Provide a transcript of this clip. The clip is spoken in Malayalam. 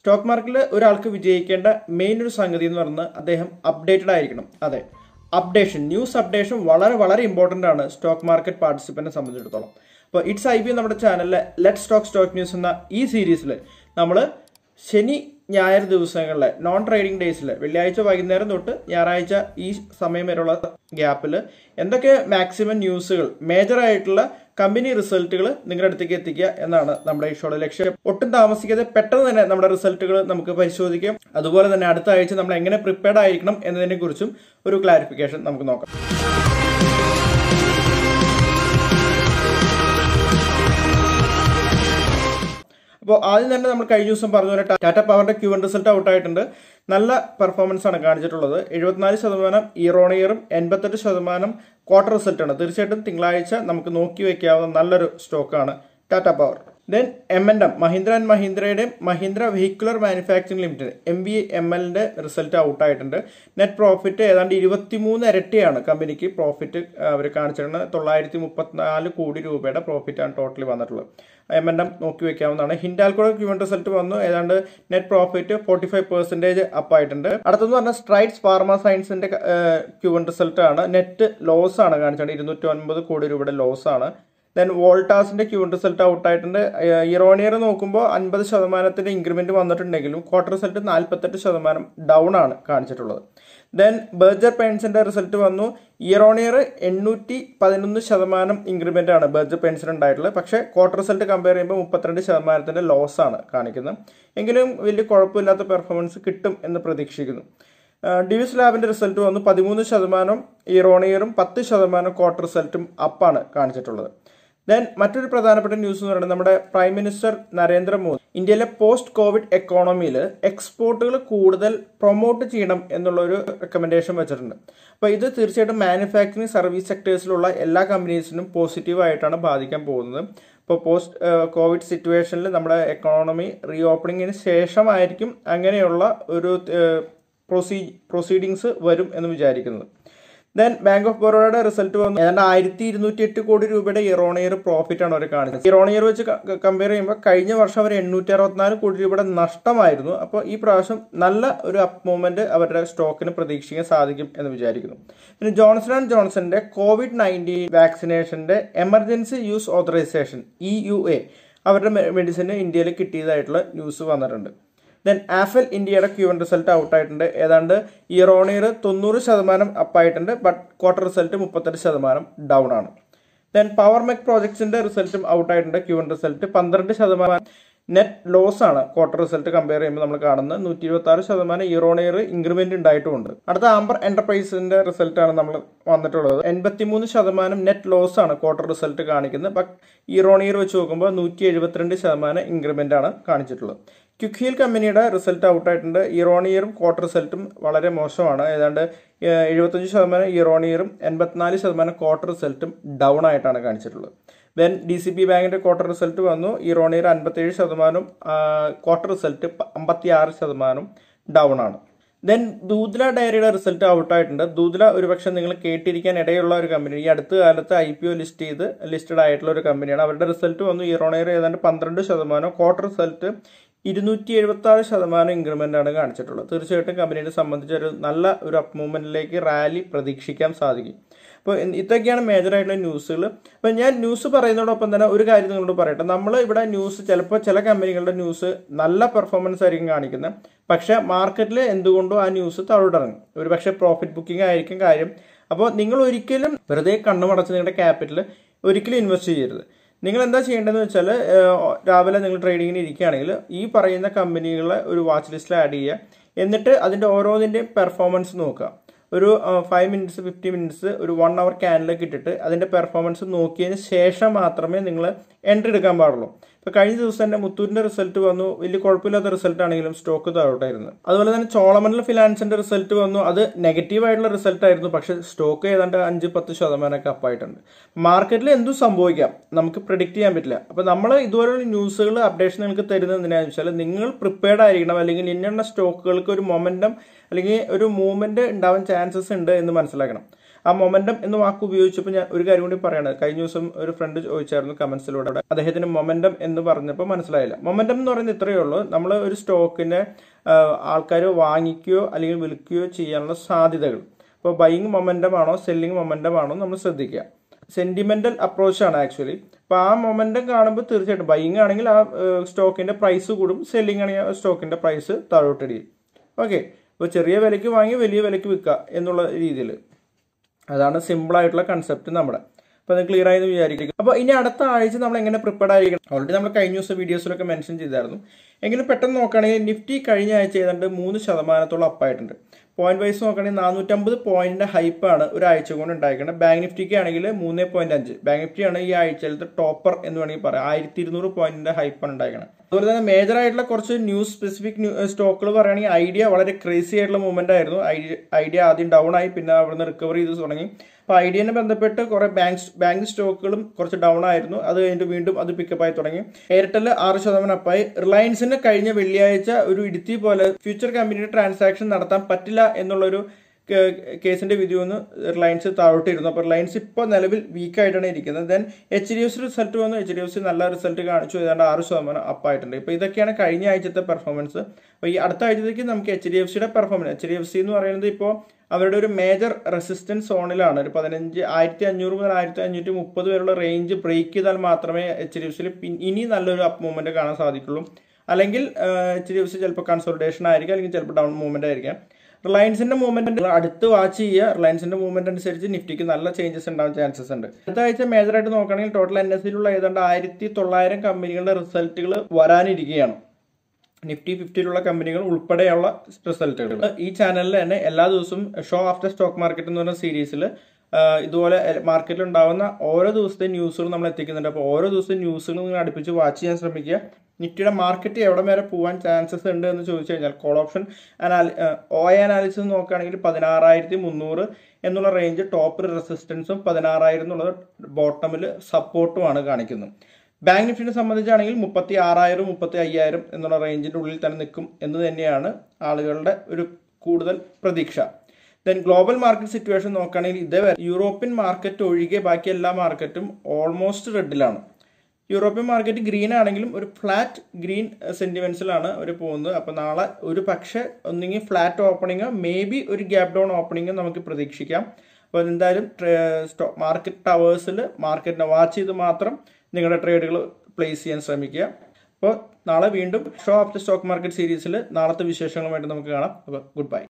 സ്റ്റോക്ക് മാർക്കറ്റിൽ ഒരാൾക്ക് വിജയിക്കേണ്ട മെയിൻ ഒരു സംഗതി എന്ന് പറയുന്നത് അദ്ദേഹം അപ്ഡേറ്റഡ് ആയിരിക്കണം അതെ അപ്ഡേഷൻ ന്യൂസ് അപ്ഡേഷൻ വളരെ വളരെ ഇമ്പോർട്ടൻ്റ് ആണ് സ്റ്റോക്ക് മാർക്കറ്റ് പാർട്ടിസിപ്പൻറ്റിനെ സംബന്ധിച്ചിടത്തോളം അപ്പോൾ ഇറ്റ്സ് ഐ ബി നമ്മുടെ ചാനലിലെ ലെറ്റ് സ്റ്റോക്ക് സ്റ്റോക്ക് ന്യൂസ് എന്ന ഈ സീരീസിൽ നമ്മൾ ശനി ഞായർ ദിവസങ്ങളിലെ നോൺ ട്രേഡിംഗ് ഡേയ്സിൽ വെള്ളിയാഴ്ച വൈകുന്നേരം തൊട്ട് ഞായറാഴ്ച ഈ സമയം വരെയുള്ള ഗ്യാപ്പിൽ എന്തൊക്കെ മാക്സിമം ന്യൂസുകൾ മേജറായിട്ടുള്ള കമ്പനി റിസൾട്ടുകൾ നിങ്ങളുടെ അടുത്തേക്ക് എത്തിക്കുക എന്നാണ് നമ്മുടെ ഈ ഷോയുടെ ലക്ഷ്യം ഒട്ടും താമസിക്കാതെ പെട്ടെന്ന് തന്നെ നമ്മുടെ റിസൾട്ടുകൾ നമുക്ക് പരിശോധിക്കാം അതുപോലെ തന്നെ അടുത്ത ആഴ്ച നമ്മൾ എങ്ങനെ പ്രിപ്പയർഡ് ആയിരിക്കണം എന്നതിനെ കുറിച്ചും ഒരു ക്ലാരിഫിക്കേഷൻ നമുക്ക് നോക്കാം അപ്പോൾ ആദ്യം തന്നെ നമ്മൾ കഴിഞ്ഞ ദിവസം പറഞ്ഞ പോലെ ടാറ്റ പവറിന്റെ ക്യൂ റിസൾട്ട് ഔട്ട് ആയിട്ടുണ്ട് നല്ല പെർഫോമൻസ് ആണ് കാണിച്ചിട്ടുള്ളത് എഴുപത്തിനാല് ശതമാനം ഇയർ ഇയറും എൺപത്തെട്ട് ശതമാനം ക്വാർട്ടർ റിസൾട്ടാണ് തീർച്ചയായിട്ടും തിങ്കളാഴ്ച നമുക്ക് നോക്കി വയ്ക്കാവുന്ന നല്ലൊരു സ്റ്റോക്കാണ് Tata power then M and M Mahindra and മഹീന്ദ്രയുടെ Mahindra vehicular manufacturing limited M V M എല്ലിൻ്റെ റിസൾട്ട് ഔട്ടായിട്ടുണ്ട് നെറ്റ് പ്രോഫിറ്റ് ഏതാണ്ട് ഇരുപത്തിമൂന്ന് ഇരട്ടിയാണ് കമ്പനിക്ക് പ്രോഫിറ്റ് അവർ കാണിച്ചിരുന്നത് തൊള്ളായിരത്തി മുപ്പത്തിനാല് കോടി രൂപയുടെ പ്രോഫിറ്റാണ് ടോട്ടലി വന്നിട്ടുള്ളത് എം എൻ എം നോക്കി വെക്കാവുന്നതാണ് ഹിൻഡാൽക്കോയുടെ ക്യൂൻ റിസൾട്ട് വന്നു ഏതാണ്ട് net profit forty five percentage അപ്പായിട്ടുണ്ട് അടുത്തെന്ന് പറഞ്ഞാൽ സ്ട്രൈറ്റ്സ് ഫാർമ സയൻസിൻ്റെ ക്യൂൻ റിസൾട്ടാണ് നെറ്റ് ലോസ് ആണ് കാണിച്ചത് ഇരുന്നൂറ്റി ഒൻപത് കോടി രൂപയുടെ ലോസ് ആണ് ദെൻ വോൾട്ടാസിൻ്റെ ക്യൂൺ റിസൾട്ട് ഔട്ടായിട്ടുണ്ട് ഇറോണിയർ നോക്കുമ്പോൾ അൻപത് ശതമാനത്തിൻ്റെ ഇൻക്രിമെൻറ്റ് വന്നിട്ടുണ്ടെങ്കിലും ക്വാർട്ടർ റിസൾട്ട് നാൽപ്പത്തെട്ട് ശതമാനം ഡൗൺ ആണ് കാണിച്ചിട്ടുള്ളത് ദെൻ ബേർജർ പെൻഷൻ്റെ റിസൾട്ട് വന്നു ഇയറോണിയർ എണ്ണൂറ്റി പതിനൊന്ന് ശതമാനം ഇൻക്രിമെൻ്റ് ആണ് ബേർജർ പെൻഷൻ ഉണ്ടായിട്ടുള്ളത് പക്ഷേ ക്വാർട്ടർ റിസൾട്ട് കമ്പയർ ചെയ്യുമ്പോൾ മുപ്പത്തിരണ്ട് ശതമാനത്തിൻ്റെ ലോസ് ആണ് കാണിക്കുന്നത് എങ്കിലും വലിയ കുഴപ്പമില്ലാത്ത പെർഫോമൻസ് കിട്ടും എന്ന് പ്രതീക്ഷിക്കുന്നു ഡിവിസ് ലാബിൻ്റെ റിസൾട്ട് വന്നു പതിമൂന്ന് ശതമാനം ഇറോണിയറും പത്ത് ശതമാനം ക്വാർട്ടർ റിസൾട്ടും അപ്പാണ് കാണിച്ചിട്ടുള്ളത് ദെൻ മറ്റൊരു പ്രധാനപ്പെട്ട ന്യൂസ് എന്ന് പറയുന്നത് നമ്മുടെ പ്രൈം മിനിസ്റ്റർ നരേന്ദ്രമോദി ഇന്ത്യയിലെ പോസ്റ്റ് കോവിഡ് എക്കോണമിയിൽ എക്സ്പോർട്ടുകൾ കൂടുതൽ പ്രൊമോട്ട് ചെയ്യണം എന്നുള്ളൊരു റെക്കമെൻഡേഷൻ വെച്ചിട്ടുണ്ട് അപ്പോൾ ഇത് തീർച്ചയായിട്ടും മാനുഫാക്ചറിങ് സർവീസ് സെക്ടേഴ്സിലുള്ള എല്ലാ കമ്പനീസിനും പോസിറ്റീവായിട്ടാണ് ബാധിക്കാൻ പോകുന്നത് ഇപ്പോൾ പോസ്റ്റ് കോവിഡ് സിറ്റുവേഷനിൽ നമ്മുടെ എക്കോണമി റീ ഓപ്പണിങ്ങിന് ശേഷമായിരിക്കും അങ്ങനെയുള്ള ഒരു പ്രൊസീ പ്രൊസീഡിങ്സ് വരും എന്ന് വിചാരിക്കുന്നത് ദെൻ ബാങ്ക് ഓഫ് ബറോഡയുടെ റിസൾട്ട് വന്നു ഏതാണ്ട് ആയിരത്തി ഇരുന്നൂറ്റി എട്ട് കോടി രൂപയുടെ ഇറോണിയർ പ്രോഫിറ്റ് ആണ് അവർ കാണിച്ചത് ഇറോണിയർ വെച്ച് കമ്പയർ ചെയ്യുമ്പോൾ കഴിഞ്ഞ വർഷം അവർ എണ്ണൂറ്റി അറുപത്തിനാല് കോടി രൂപയുടെ നഷ്ടമായിരുന്നു അപ്പോൾ ഈ പ്രാവശ്യം നല്ല ഒരു അപ് മൂവ്മെന്റ് അവരുടെ സ്റ്റോക്കിന് പ്രതീക്ഷിക്കാൻ സാധിക്കും എന്ന് വിചാരിക്കുന്നു പിന്നെ ജോൺസൺ ആൻഡ് ജോൺസന്റെ കോവിഡ് നയൻറ്റീൻ വാക്സിനേഷന്റെ emergency use authorisation E U A അവരുടെ മെഡിസിന് ഇന്ത്യയിൽ കിട്ടിയതായിട്ടുള്ള ന്യൂസ് വന്നിട്ടുണ്ട് ദെൻ ആഫൽ ഇന്ത്യയുടെ ക്യൂ എൻ റിസൾട്ട് ഔട്ടായിട്ടുണ്ട് ഏതാണ്ട് ഇയർ ഓൺ ഇയർ തൊണ്ണൂറ് ശതമാനം അപ്പായിട്ടുണ്ട് ബട്ട് ക്വാർട്ടർ റിസൾട്ട് മുപ്പത്തെട്ട് ശതമാനം ഡൗൺ ആണ് ദെൻ പവർ മെക് പ്രോജക്ട്സിന്റെ റിസൾട്ടും ഔട്ടായിട്ടുണ്ട് ക്യൂ എൻ റിസൾട്ട് പന്ത്രണ്ട് ശതമാനം നെറ്റ് ലോസ് ആണ് ക്വാർട്ടർ റിസൾട്ട് കമ്പയർ ചെയ്യുമ്പോൾ നമ്മൾ കാണുന്നത് നൂറ്റി ഇരുപത്തി ആറ് ശതമാനം ഇയർ ഓൺ ഇയർ ഇൻക്രിമെന്റ് ഉണ്ടായിട്ടുമുണ്ട് അടുത്ത ആംബർ എന്റർപ്രൈസിന്റെ റിസൾട്ടാണ് നമ്മൾ വന്നിട്ടുള്ളത് എൺപത്തിമൂന്ന് ശതമാനം നെറ്റ് ലോസ് ആണ് ക്വാർട്ടർ റിസൾട്ട് കാണിക്കുന്നത് ബട്ട് ഇയർ ഓൺ ഇയർ വെച്ച് നോക്കുമ്പോൾ നൂറ്റി എഴുപത്തിരണ്ട് ശതമാനം ഇൻക്രിമെന്റ് ആണ് കാണിച്ചിട്ടുള്ളത് ക്വിക്ക് കമ്പനിയുടെ റിസൾട്ട് ഔട്ടായിട്ടുണ്ട് ഇറോണിയറും ക്വാർട്ടർ റിസൾട്ടും വളരെ മോശമാണ് ഏതാണ്ട് എഴുപത്തഞ്ച് ശതമാനം ഇറോണിയറും എൺപത്തിനാല് ശതമാനം ക്വാർട്ടർ റിസൾട്ടും ഡൗൺ ആയിട്ടാണ് കാണിച്ചിട്ടുള്ളത് ദെൻ ഡി സി ബി ബാങ്കിൻ്റെ ക്വാർട്ടർ റിസൾട്ട് വന്നു ഇറോണിയർ ഇയർ അൻപത്തേഴ് ശതമാനം ക്വാർട്ടർ റിസൾട്ട് അമ്പത്തി ആറ് ശതമാനം ഡൗൺ ആണ് ദെൻ ദൂദ്ല ഡയറിയുടെ റിസൾട്ട് ഔട്ടായിട്ടുണ്ട് ദൂദ്ല ഒരുപക്ഷെ നിങ്ങൾ കേട്ടിരിക്കാൻ ഇടയുള്ള ഒരു കമ്പനി ഈ അടുത്ത കാലത്ത് ഐ പി ഒ ലിസ്റ്റ് ചെയ്ത് ലിസ്റ്റഡ് ആയിട്ടുള്ള ഒരു കമ്പനിയാണ് അവരുടെ റിസൾട്ട് വന്നു ഇറോണിയർ ഏതാണ്ട് പന്ത്രണ്ട് ശതമാനം ക്വാർട്ടർ റിസൾട്ട് ഇരുന്നൂറ്റി ആറ് ശതമാനം ആണ് കാണിച്ചിട്ടുള്ളത് തീർച്ചയായിട്ടും കമ്പനിയെ സംബന്ധിച്ച ഒരു നല്ല ഒരു അപ് മൂവ്മെൻറ്റിലേക്ക് റാലി പ്രതീക്ഷിക്കാൻ സാധിക്കും അപ്പോൾ ഇതൊക്കെയാണ് മേജറായിട്ടുള്ള ന്യൂസുകൾ അപ്പോൾ ഞാൻ ന്യൂസ് പറയുന്നതോടൊപ്പം തന്നെ ഒരു കാര്യം നിങ്ങളോട് പറയട്ടെ നമ്മൾ ഇവിടെ ന്യൂസ് ചിലപ്പോൾ ചില കമ്പനികളുടെ ന്യൂസ് നല്ല പെർഫോമൻസ് ആയിരിക്കും കാണിക്കുന്നത് പക്ഷേ മാർക്കറ്റിൽ എന്തുകൊണ്ടോ ആ ന്യൂസ് തവിടിറങ്ങും ഒരു പക്ഷേ പ്രോഫിറ്റ് ബുക്കിംഗ് ആയിരിക്കും കാര്യം അപ്പോൾ നിങ്ങൾ ഒരിക്കലും വെറുതെ കണ്ണുമടച്ച് നിങ്ങളുടെ ക്യാപിറ്റൽ ഒരിക്കലും ഇൻവെസ്റ്റ് ചെയ്യരുത് നിങ്ങൾ എന്താ ചെയ്യേണ്ടതെന്ന് വെച്ചാൽ രാവിലെ നിങ്ങൾ ട്രേഡിങ്ങിന് ഇരിക്കുകയാണെങ്കിൽ ഈ പറയുന്ന കമ്പനികളെ ഒരു വാച്ച് ലിസ്റ്റിൽ ആഡ് ചെയ്യുക എന്നിട്ട് അതിൻ്റെ ഓരോന്നിൻ്റെയും പെർഫോമൻസ് നോക്കുക ഒരു ഫൈവ് മിനിറ്റ്സ് ഫിഫ്റ്റി മിനിറ്റ്സ് ഒരു വൺ അവർ ക്യാനിലേക്ക് ഇട്ടിട്ട് അതിൻ്റെ പെർഫോമൻസ് നോക്കിയതിന് ശേഷം മാത്രമേ നിങ്ങൾ എൻട്രി എടുക്കാൻ പാടുള്ളൂ ഇപ്പൊ കഴിഞ്ഞ ദിവസം തന്നെ മുത്തൂരിന്റെ റിസൾട്ട് വന്നു വലിയ കുഴപ്പമില്ലാത്ത റിസൾട്ട് ആണെങ്കിലും സ്റ്റോക്ക് താഴോട്ടായിരുന്നു അതുപോലെ തന്നെ ചോളമണ്ഡലം ഫിനാൻസിന്റെ റിസൾട്ട് വന്നു അത് നെഗറ്റീവ് ആയിട്ടുള്ള റിസൾട്ട് ആയിരുന്നു പക്ഷെ സ്റ്റോക്ക് ഏതാണ്ട് അഞ്ച് പത്ത് ശതമാനമൊക്കെ അപ്പായിട്ടുണ്ട് മാർക്കറ്റിൽ എന്തും സംഭവിക്കാം നമുക്ക് പ്രിഡിക്ട് ചെയ്യാൻ പറ്റില്ല അപ്പോൾ നമ്മൾ ഇതുപോലെയുള്ള ന്യൂസുകൾ അപ്ഡേഷൻ നിങ്ങൾക്ക് തരുന്നത് എന്തിനാന്ന് വെച്ചാൽ നിങ്ങൾ പ്രിപ്പയർഡ് ആയിരിക്കണം അല്ലെങ്കിൽ ഇന്നെണ്ണ സ്റ്റോക്കുകൾക്ക് ഒരു മൊമെന്റം അല്ലെങ്കിൽ ഒരു മൂവ്മെന്റ് ഉണ്ടാവാൻ ചാൻസസ് ഉണ്ട് എന്ന് മനസ്സിലാക്കണം ആ മൊമെന്റം എന്ന വാക്ക് ഉപയോഗിച്ചപ്പോൾ ഞാൻ ഒരു കാര്യം കൂടി പറയണത് കഴിഞ്ഞ ദിവസം ഒരു ഫ്രണ്ട് ചോദിച്ചായിരുന്നു കമന്റ്സിലൂടെ അദ്ദേഹത്തിന് മൊമെന്റം എന്ന് പറഞ്ഞപ്പോൾ മനസ്സിലായില്ല മൊമെന്റം എന്ന് പറയുന്നത് ഇത്രയേ ഉള്ളൂ നമ്മൾ ഒരു സ്റ്റോക്കിനെ ആൾക്കാർ വാങ്ങിക്കുകയോ അല്ലെങ്കിൽ വിൽക്കുകയോ ചെയ്യാനുള്ള സാധ്യതകൾ ഇപ്പോൾ ബൈങ് മൊമെന്റം ആണോ സെല്ലിംഗ് മൊമെന്റം ആണോ നമ്മൾ ശ്രദ്ധിക്കുക സെന്റിമെന്റൽ അപ്രോച്ച് ആണ് ആക്ച്വലി അപ്പോൾ ആ മൊമെന്റം കാണുമ്പോൾ തീർച്ചയായിട്ടും ബൈങ് ആണെങ്കിൽ ആ സ്റ്റോക്കിന്റെ പ്രൈസ് കൂടും സെല്ലിംഗ് ആണെങ്കിൽ ആ സ്റ്റോക്കിന്റെ പ്രൈസ് താഴോട്ടടിയും ഓക്കെ അപ്പോൾ ചെറിയ വിലയ്ക്ക് വാങ്ങി വലിയ വിലയ്ക്ക് വിൽക്കുക എന്നുള്ള രീതിയിൽ അതാണ് സിമ്പിൾ ആയിട്ടുള്ള കൺസെപ്റ്റ് നമ്മുടെ അപ്പോൾ അത് ക്ലിയർ ആയെന്ന് വിചാരിക്കും അപ്പോൾ ഇനി അടുത്ത ആഴ്ച നമ്മൾ എങ്ങനെ പ്രിപ്പയർഡ് ആയിരിക്കണം ഓൾറെഡി നമ്മൾ കഴിഞ്ഞ ദിവസം വീഡിയോസിലൊക്കെ മെൻഷൻ ചെയ്തായിരുന്നു എങ്കിലും പെട്ടെന്ന് നോക്കുകയാണെങ്കിൽ നിഫ്റ്റി കഴിഞ്ഞ ആഴ്ച ഏതാണ്ട് മൂന്ന് ശതമാനത്തോളം അപ്പായിട്ടുണ്ട് പോയിന്റ് വൈസ് നോക്കുകയാണെങ്കിൽ നാനൂറ്റമ്പത് പോയിന്റിന്റെ ഹൈപ്പാണ് ഒരാഴ്ച കൊണ്ട് ഉണ്ടായിരിക്കുന്നത് ബാങ്ക് നിഫ്റ്റിക്ക് ആണെങ്കിൽ മൂന്ന് പോയിന്റ് അഞ്ച് ബാങ്ക് ആണ് ഈ ആഴ്ചയിലത്തെ ടോപ്പർ എന്ന് വേണമെങ്കിൽ പറയാം ആയിരത്തി ഇരുന്നൂറ് പോയിന്റിന്റെ ഹൈപ്പാണ് ഉണ്ടായിരിക്കുന്നത് അതുപോലെ തന്നെ മേജർ ആയിട്ടുള്ള കുറച്ച് ന്യൂസ് സ്പെസിഫിക് സ്റ്റോക്കുകൾ പറയുകയാണെങ്കിൽ ഐഡിയ വളരെ ക്രേസി ആയിട്ടുള്ള മൂവ്മെന്റ് ആയിരുന്നു ഐഡിയ ആദ്യം ഡൗൺ ആയി പിന്നെ അവിടുന്ന് റിക്കവർ ചെയ്ത് തുടങ്ങി അപ്പോൾ ഐഡിയനെ ബന്ധപ്പെട്ട് കുറേ ബാങ്ക് ബാങ്ക് സ്റ്റോക്കുകളും കുറച്ച് ഡൗൺ ആയിരുന്നു അത് കഴിഞ്ഞിട്ട് വീണ്ടും അത് പിക്കപ്പ് ആയി തുടങ്ങി എയർടെൽ ആറ് ശതമാനം അപ്പായി റിലയൻസിന് കഴിഞ്ഞ വെള്ളിയാഴ്ച ഒരു ഇടുത്തി പോലെ ഫ്യൂച്ചർ കമ്പനിയുടെ ട്രാൻസാക്ഷൻ നടത്താൻ പറ്റില്ല എന്നുള്ളൊരു കേസിൻ്റെ വിധി ഒന്ന് റിലയൻസ് താഴോട്ടിരുന്നു അപ്പോൾ റിലയൻസ് ഇപ്പോൾ നിലവിൽ വീക്കായിട്ടാണ് ഇരിക്കുന്നത് then H D F result വന്നു എച്ച് ഡി എഫ് സി നല്ല റിസൾട്ട് കാണിച്ചു ഏതാണ്ട് ആറ് ശതമാനം അപ്പായിട്ടുണ്ട് ഇപ്പോൾ ഇതൊക്കെയാണ് കഴിഞ്ഞ ആഴ്ചത്തെ പെർഫോമൻസ് അപ്പോൾ ഈ അടുത്ത ആഴ്ചത്തേക്ക് നമുക്ക് എച്ച് ഡി എഫ് സിയുടെ performance H D F C എന്ന് പറയുന്നത് ഇപ്പോൾ അവരുടെ ഒരു മേജർ റെസിസ്റ്റൻസ് സോണിലാണ് ഒരു പതിനഞ്ച് ആയിരത്തി അഞ്ഞൂറ് മുതൽ ആയിരത്തി അഞ്ഞൂറ്റി മുപ്പത് വരെയുള്ള റേഞ്ച് ബ്രേക്ക് ചെയ്താൽ മാത്രമേ എച്ച് ഡി എഫ് സിയിൽ ഇനി നല്ലൊരു അപ്പ് മൂവ്മെൻറ്റ് കാണാൻ സാധിക്കുള്ളൂ അല്ലെങ്കിൽ എച്ച് ഡി എഫ് സി ചിലപ്പോൾ കൺസോൾട്ടേഷൻ ആയിരിക്കും അല്ലെങ്കിൽ ചിലപ്പോൾ ഡൗൺ മൂവ്മെൻ്റ് ആയിരിക്കാം റിലയൻസിന്റെ മൂവ്മെന്റ് അടുത്ത് വാച്ച് ചെയ്യുക റിലയൻസിന്റെ മൂവ്മെന്റ് അനുസരിച്ച് നിഫ്റ്റിക്ക് നല്ല ചേഞ്ചസ് ഉണ്ടാവാൻ ചാൻസസ് ഉണ്ട് അടുത്ത ആഴ്ച മേജറായിട്ട് നോക്കുകയാണെങ്കിൽ ടോട്ടൽ എൻ എസ് സിയിലുള്ള ഏതാണ്ട് ആയിരത്തി തൊള്ളായിരം കമ്പനികളുടെ റിസൾട്ടുകൾ വരാനിരിക്കുകയാണ് നിഫ്റ്റി ഫിഫ്റ്റിയിലുള്ള കമ്പനികൾ ഉൾപ്പെടെയുള്ള റിസൾട്ടുകൾ ഈ ചാനലിൽ തന്നെ എല്ലാ ദിവസവും ഷോ ആഫ്റ്റർ സ്റ്റോക്ക് മാർക്കറ്റ് എന്ന് പറഞ്ഞ സീരീസിൽ ഇതുപോലെ മാർക്കറ്റിൽ ഉണ്ടാകുന്ന ഓരോ ദിവസത്തെ ന്യൂസുകൾ നമ്മൾ എത്തിക്കുന്നുണ്ട് അപ്പോൾ ഓരോ ദിവസത്തെ ന്യൂസുകൾ നിങ്ങൾ അടുപ്പിച്ച് വാച്ച് ചെയ്യാൻ ശ്രമിക്കുക നിഫ്റ്റിയുടെ മാർക്കറ്റ് എവിടെ വരെ പോകാൻ ചാൻസസ് ഉണ്ട് എന്ന് ചോദിച്ചു കഴിഞ്ഞാൽ കോൾ ഓപ്ഷൻ അനാലി ഒ അനാലിസിസ് നോക്കുകയാണെങ്കിൽ പതിനാറായിരത്തി മുന്നൂറ് എന്നുള്ള റേഞ്ച് ടോപ്പ് റെസിസ്റ്റൻസും പതിനാറായിരം എന്നുള്ളത് ബോട്ടമിൽ സപ്പോർട്ടുമാണ് കാണിക്കുന്നത് ബാങ്ക് നിഫ്റ്റിനെ സംബന്ധിച്ചാണെങ്കിൽ മുപ്പത്തി ആറായിരം മുപ്പത്തി അയ്യായിരം എന്നുള്ള റേഞ്ചിൻ്റെ ഉള്ളിൽ തന്നെ നിൽക്കും എന്ന് തന്നെയാണ് ആളുകളുടെ ഒരു കൂടുതൽ പ്രതീക്ഷ ദെൻ ഗ്ലോബൽ മാർക്കറ്റ് സിറ്റുവേഷൻ നോക്കുകയാണെങ്കിൽ ഇതേവരെ യൂറോപ്യൻ മാർക്കറ്റ് ഒഴികെ ബാക്കി എല്ലാ മാർക്കറ്റും ഓൾമോസ്റ്റ് റെഡിലാണ് യൂറോപ്യൻ മാർക്കറ്റ് ഗ്രീൻ ആണെങ്കിലും ഒരു ഫ്ലാറ്റ് ഗ്രീൻ സെൻറ്റിമെൻസിലാണ് അവർ പോകുന്നത് അപ്പോൾ നാളെ ഒരു പക്ഷേ ഒന്നുകിൽ ഫ്ലാറ്റ് ഓപ്പണിങ് മേ ബി ഒരു ഗ്യാപ് ഡൗൺ ഓപ്പണിങ് നമുക്ക് പ്രതീക്ഷിക്കാം അപ്പോൾ എന്തായാലും സ്റ്റോ മാർക്കറ്റ് ടവേഴ്സിൽ മാർക്കറ്റിനെ വാച്ച് ചെയ്ത് മാത്രം നിങ്ങളുടെ ട്രേഡുകൾ പ്ലേസ് ചെയ്യാൻ ശ്രമിക്കുക അപ്പോൾ നാളെ വീണ്ടും show of the stock market സീരീസിൽ നാളത്തെ വിശേഷങ്ങളുമായിട്ട് നമുക്ക് കാണാം അപ്പോൾ ഗുഡ് ബൈ